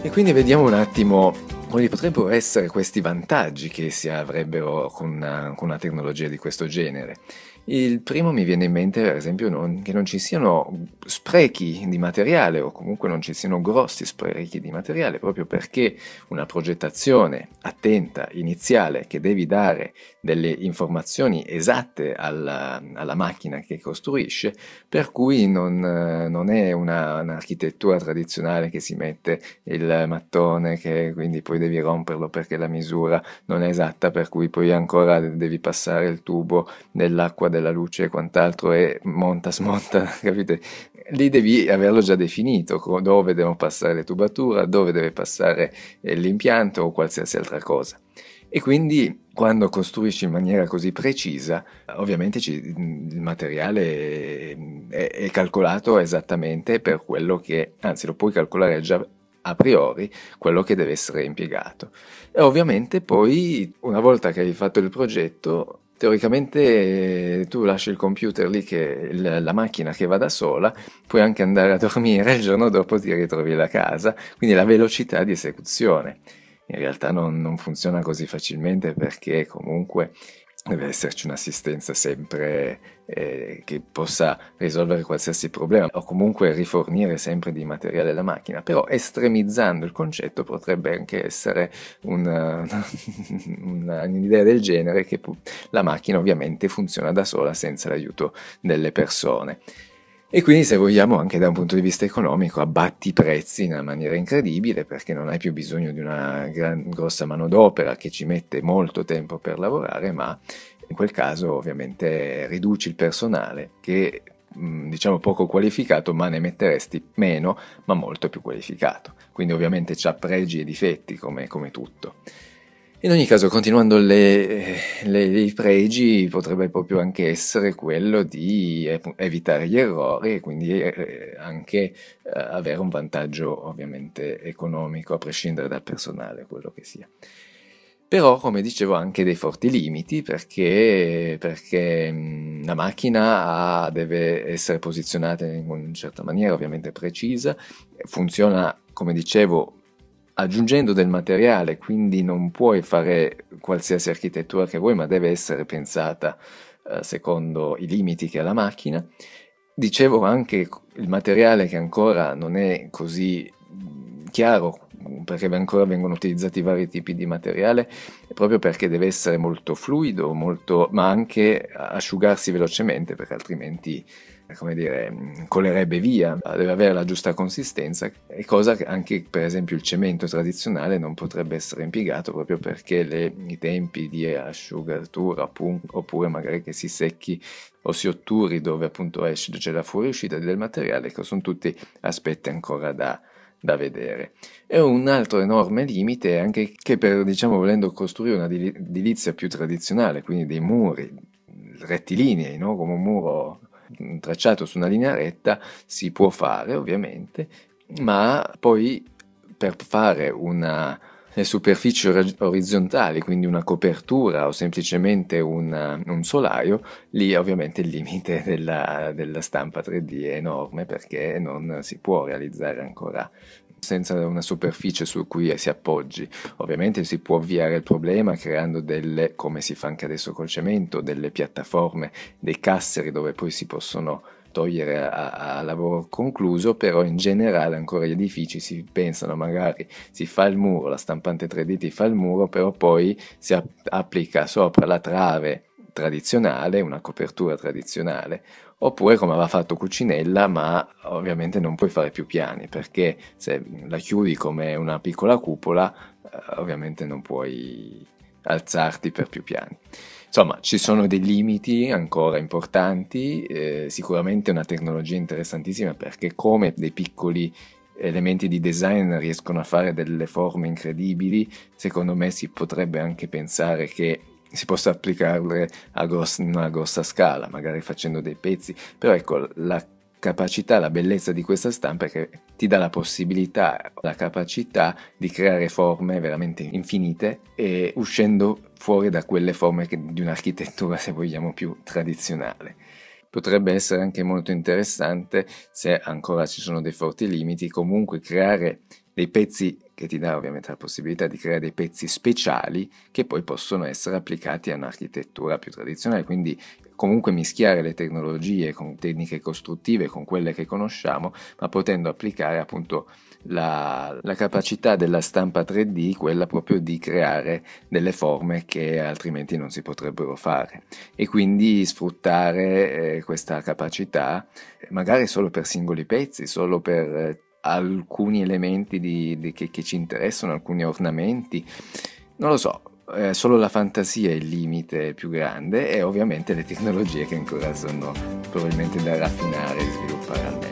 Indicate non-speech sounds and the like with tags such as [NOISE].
E quindi vediamo un attimo quali potrebbero essere questi vantaggi che si avrebbero con una, con una, tecnologia di questo genere? Il primo mi viene in mente, per esempio, non, che non ci siano sprechi di materiale o comunque non ci siano grossi sprechi di materiale, proprio perché una progettazione attenta, iniziale, che devi dare delle informazioni esatte alla, alla macchina che costruisce, per cui non, non è una, un'architettura tradizionale che si mette il mattone che quindi poi poi devi romperlo perché la misura non è esatta, per cui poi ancora devi passare il tubo dell'acqua, della luce e quant'altro e monta, smonta, [LAUGHS] capite? Lì devi averlo già definito, dove devono passare le tubature, dove deve passare eh, l'impianto o qualsiasi altra cosa. E quindi quando costruisci in maniera così precisa, ovviamente ci, il materiale è, è, calcolato esattamente per quello che, anzi lo puoi calcolare già a priori quello che deve essere impiegato. E ovviamente poi, una volta che hai fatto il progetto, teoricamente eh, tu lasci il computer lì, che, la macchina che va da sola, puoi anche andare a dormire, il giorno dopo ti ritrovi la casa, quindi la velocità di esecuzione. In realtà non, non funziona così facilmente perché comunque deve esserci un'assistenza sempre eh, che possa risolvere qualsiasi problema o comunque rifornire sempre di materiale la macchina, però estremizzando il concetto potrebbe anche essere una, [LAUGHS] una, un'idea del genere che la macchina ovviamente funziona da sola senza l'aiuto delle persone. E quindi, se vogliamo, anche da un punto di vista economico, abbatti i prezzi in una maniera incredibile perché non hai più bisogno di una gran, grossa manodopera che ci mette molto tempo per lavorare, ma in quel caso ovviamente riduci il personale che mm, diciamo poco qualificato, ma ne metteresti meno, ma molto più qualificato. Quindi ovviamente c'ha pregi e difetti come, come tutto. In ogni caso, continuando le, le, i pregi, potrebbe proprio anche essere quello di evitare gli errori e quindi eh, anche eh, avere un vantaggio ovviamente economico, a prescindere dal personale, quello che sia. Però, come dicevo, ha anche dei forti limiti perché, perché mm, la macchina ha, deve essere posizionata in una certa maniera, ovviamente precisa, funziona, come dicevo, aggiungendo del materiale, quindi non puoi fare qualsiasi architettura che vuoi, ma deve essere pensata eh, secondo i limiti che ha la macchina. Dicevo anche il materiale che ancora non è così mm, chiaro perché ancora vengono utilizzati vari tipi di materiale, proprio perché deve essere molto fluido, molto, ma anche asciugarsi velocemente, perché altrimenti eh, come dire, mm, colerebbe via, deve avere la giusta consistenza, e cosa che anche per esempio il cemento tradizionale non potrebbe essere impiegato proprio perché le, i tempi di asciugatura oppure magari che si secchi o si otturi dove appunto esce, c'è cioè la fuoriuscita del materiale, che sono tutti aspetti ancora da, da vedere. E un altro enorme limite è anche che per, diciamo, volendo costruire una edilizia più tradizionale, quindi dei muri rettilinei, no? come un muro tracciato su una linea retta si può fare ovviamente, ma poi per fare una, superficie orizzontale, quindi una copertura o semplicemente una, un solaio, lì ovviamente il limite [LAUGHS] della, della, stampa 3D è enorme perché non si può realizzare ancora senza una superficie su cui si appoggi. Ovviamente si può avviare il problema creando delle, come si fa anche adesso col cemento, delle piattaforme, dei casseri dove poi si possono togliere a, a, lavoro concluso, però in generale ancora gli edifici si pensano magari si fa il muro, la stampante 3D ti fa il muro, però poi si app- applica sopra la trave tradizionale, una copertura tradizionale, oppure come aveva fatto Cucinella, ma ovviamente non puoi fare più piani perché se la chiudi come una piccola cupola, eh, ovviamente non puoi alzarti per più piani. Insomma, ci sono dei limiti ancora importanti, eh, sicuramente è una tecnologia interessantissima perché come dei piccoli elementi di design riescono a fare delle forme incredibili, secondo me si potrebbe anche pensare che si possa applicare a gross- una grossa scala, magari facendo dei pezzi, però ecco la capacità, la bellezza di questa stampa è che ti dà la possibilità, la capacità di creare forme veramente infinite e uscendo fuori da quelle forme che, di un'architettura, se vogliamo, più tradizionale. Potrebbe essere anche molto interessante, se ancora ci sono dei forti limiti, comunque creare dei pezzi che ti dà ovviamente la possibilità di creare dei pezzi speciali che poi possono essere applicati a un'architettura più tradizionale, quindi comunque mischiare le tecnologie con tecniche costruttive con quelle che conosciamo, ma potendo applicare appunto la, la capacità della stampa 3D, quella proprio di creare delle forme che altrimenti non si potrebbero fare e quindi sfruttare eh, questa capacità magari solo per singoli pezzi, solo per eh, alcuni elementi di, di, che, che, ci interessano, alcuni ornamenti. Non lo so, eh, solo la fantasia è il limite più grande e ovviamente le tecnologie che ancora sono probabilmente da raffinare e sviluppare al meglio.